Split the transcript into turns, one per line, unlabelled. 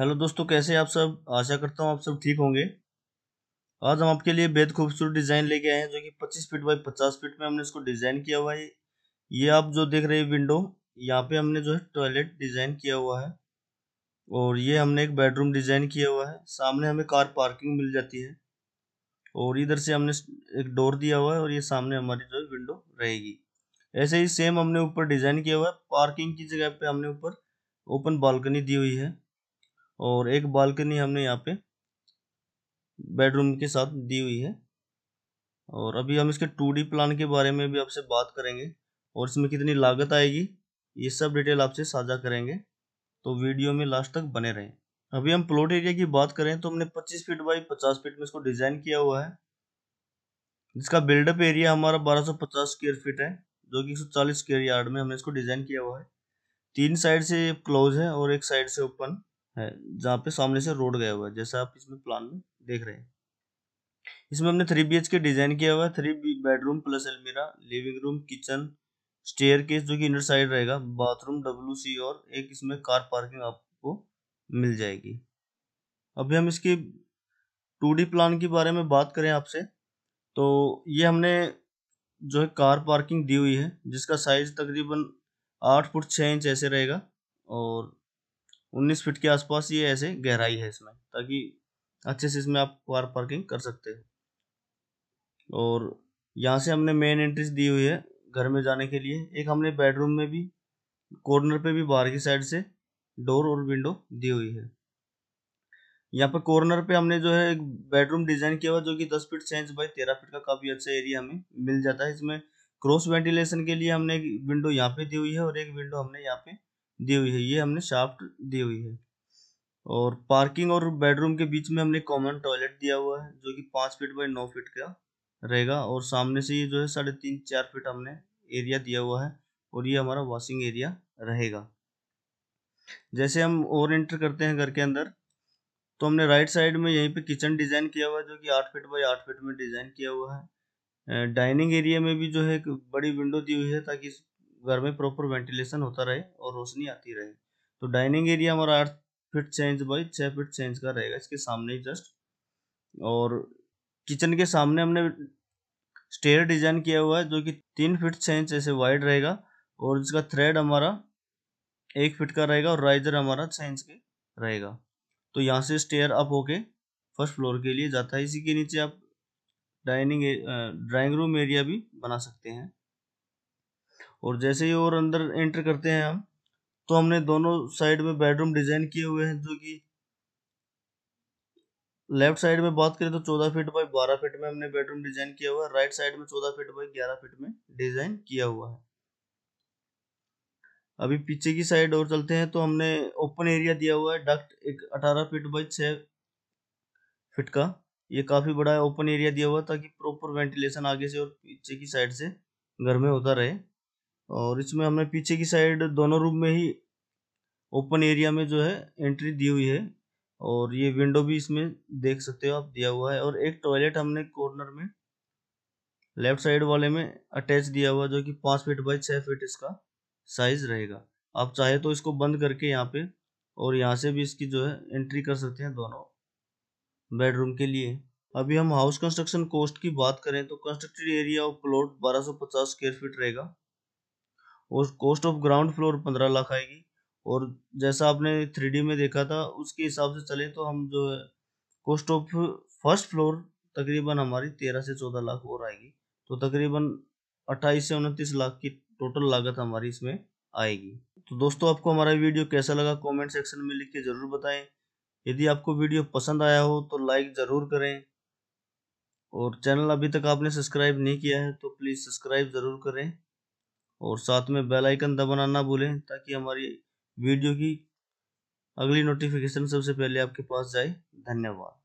hello दोस्तों कैसे आप सब आशा करता हूँ आप सब ठीक होंगे आज हम आपके लिए बेहद खूबसूरत डिज़ाइन लेके आए हैं जो कि 25 फीट बाई 50 फीट में हमने इसको डिज़ाइन किया हुआ है ये आप जो देख रहे हैं विंडो यहाँ पे हमने जो है टॉयलेट डिज़ाइन किया हुआ है और ये हमने एक बेडरूम डिज़ाइन किया हुआ है सामने हमें कार पार्किंग मिल जाती है और इधर से हमने एक डोर दिया हुआ है और ये सामने हमारी जो है विंडो रहेगी ऐसे ही सेम हमने ऊपर डिज़ाइन किया हुआ है पार्किंग की जगह पर हमने ऊपर ओपन बालकनी दी हुई है और एक बालकनी हमने यहाँ पे बेडरूम के साथ दी हुई है और अभी हम इसके टू प्लान के बारे में भी आपसे बात करेंगे और इसमें कितनी लागत आएगी ये सब डिटेल आपसे साझा करेंगे तो वीडियो में लास्ट तक बने रहें अभी हम प्लॉट एरिया की बात करें तो हमने 25 फीट बाई 50 फीट में इसको डिज़ाइन किया हुआ है जिसका बिल्डअप एरिया हमारा 1250 स्क्वेयर फीट है जो कि 140 स्क्वेयर यार्ड में हमने इसको डिज़ाइन किया हुआ है तीन साइड से क्लोज है और एक साइड से ओपन है जहाँ पे सामने से रोड गया हुआ है जैसा आप इसमें प्लान में देख रहे हैं इसमें हमने थ्री बी के डिजाइन किया हुआ है थ्री बेडरूम प्लस अलमीरा living room kitchen staircase जो कि इनर साइड रहेगा बाथरूम डब्ल्यू सी और एक इसमें कार पार्किंग आपको मिल जाएगी अभी हम इसकी टू प्लान के बारे में बात करें आपसे तो ये हमने जो है कार पार्किंग दी हुई है जिसका साइज तकरीबन आठ फुट छः इंच ऐसे रहेगा और 19 फीट के आसपास ये ऐसे गहराई है इसमें ताकि अच्छे से इसमें आप कार पार्किंग कर सकते हो और यहाँ से हमने मेन एंट्रीज दी हुई है घर में जाने के लिए एक हमने बेडरूम में भी कॉर्नर पे भी बाहर की साइड से डोर और विंडो दी हुई है यहाँ पर कॉर्नर पे हमने जो है एक बेडरूम डिजाइन किया हुआ जो कि 10 फीट छः बाई तेरह फीट का काफ़ी अच्छा एरिया हमें मिल जाता है इसमें क्रॉस वेंटिलेशन के लिए हमने एक विंडो यहाँ पे दी हुई है और एक विंडो हमने यहाँ पे दी हुई है ये हमने शाफ्ट दी हुई है और पार्किंग और बेडरूम के बीच में हमने कॉमन टॉयलेट दिया हुआ है जो कि पाँच फीट बाई नौ फीट का रहेगा और सामने से ये जो है साढ़े तीन चार फीट हमने एरिया दिया हुआ है और ये हमारा वॉशिंग एरिया रहेगा जैसे हम और एंटर करते हैं घर के अंदर तो हमने राइट साइड में यहीं पे किचन डिज़ाइन किया हुआ है जो कि आठ फीट बाई आठ फीट में डिज़ाइन किया हुआ है डाइनिंग एरिया में भी जो है बड़ी विंडो दी हुई है ताकि घर में प्रॉपर वेंटिलेशन होता रहे और रोशनी आती रहे तो डाइनिंग एरिया हमारा आठ फिट छः इंच बाई छः फिट छः इंच का रहेगा इसके सामने ही जस्ट और किचन के सामने हमने स्टेयर डिजाइन किया हुआ है जो कि तीन फिट छः इंच ऐसे वाइड रहेगा और जिसका थ्रेड हमारा एक फिट का रहेगा और राइजर हमारा छः इंच के रहेगा तो यहाँ से स्टेयर अप होके फर्स्ट फ्लोर के लिए जाता है इसी के नीचे आप डाइनिंग ड्राइंग रूम एरिया भी बना सकते हैं और जैसे ही और अंदर एंटर करते हैं हम तो हमने दोनों साइड में बेडरूम डिजाइन किए हुए हैं जो कि लेफ्ट साइड में बात करें तो चौदह फीट बाई बारह फीट में हमने बेडरूम डिजाइन किया हुआ है राइट साइड में चौदह फीट बाई ग्यारह फीट में डिजाइन किया हुआ है अभी पीछे की साइड और चलते हैं तो हमने ओपन एरिया दिया हुआ है डक्ट एक अठारह फीट बाई छः फीट का ये काफ़ी बड़ा ओपन एरिया दिया हुआ ताकि प्रॉपर वेंटिलेशन आगे से और पीछे की साइड से घर में होता रहे और इसमें हमने पीछे की साइड दोनों रूम में ही ओपन एरिया में जो है एंट्री दी हुई है और ये विंडो भी इसमें देख सकते हो आप दिया हुआ है और एक टॉयलेट हमने कॉर्नर में लेफ्ट साइड वाले में अटैच दिया हुआ जो कि पाँच फीट बाई छः फीट इसका साइज रहेगा आप चाहे तो इसको बंद करके यहाँ पे और यहाँ से भी इसकी जो है एंट्री कर सकते हैं दोनों बेडरूम के लिए अभी हम हाउस कंस्ट्रक्शन कॉस्ट की बात करें तो constructed area of plot 1250 square feet रहेगा और कॉस्ट ऑफ ग्राउंड फ्लोर पंद्रह लाख आएगी और जैसा आपने थ्री में देखा था उसके हिसाब से चले तो हम जो है कॉस्ट ऑफ फर्स्ट फ्लोर तकरीबन हमारी तेरह से चौदह लाख और आएगी तो तकरीबन अट्ठाईस से उनतीस लाख की टोटल लागत हमारी इसमें आएगी तो दोस्तों आपको हमारा वीडियो कैसा लगा कमेंट सेक्शन में लिख के ज़रूर बताएं यदि आपको वीडियो पसंद आया हो तो लाइक ज़रूर करें और चैनल अभी तक आपने सब्सक्राइब नहीं किया है तो प्लीज़ सब्सक्राइब ज़रूर करें और साथ में बेल आइकन दबाना ना भूलें ताकि हमारी वीडियो की अगली नोटिफिकेशन सबसे पहले आपके पास जाए धन्यवाद